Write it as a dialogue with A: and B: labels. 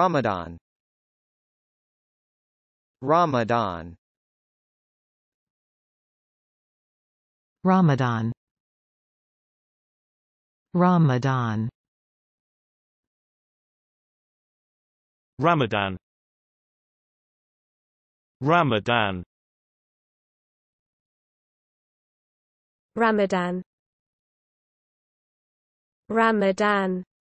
A: Ramadan Ramadan Ramadan Ramadan Ramadan Ramadan Ramadan Ramadan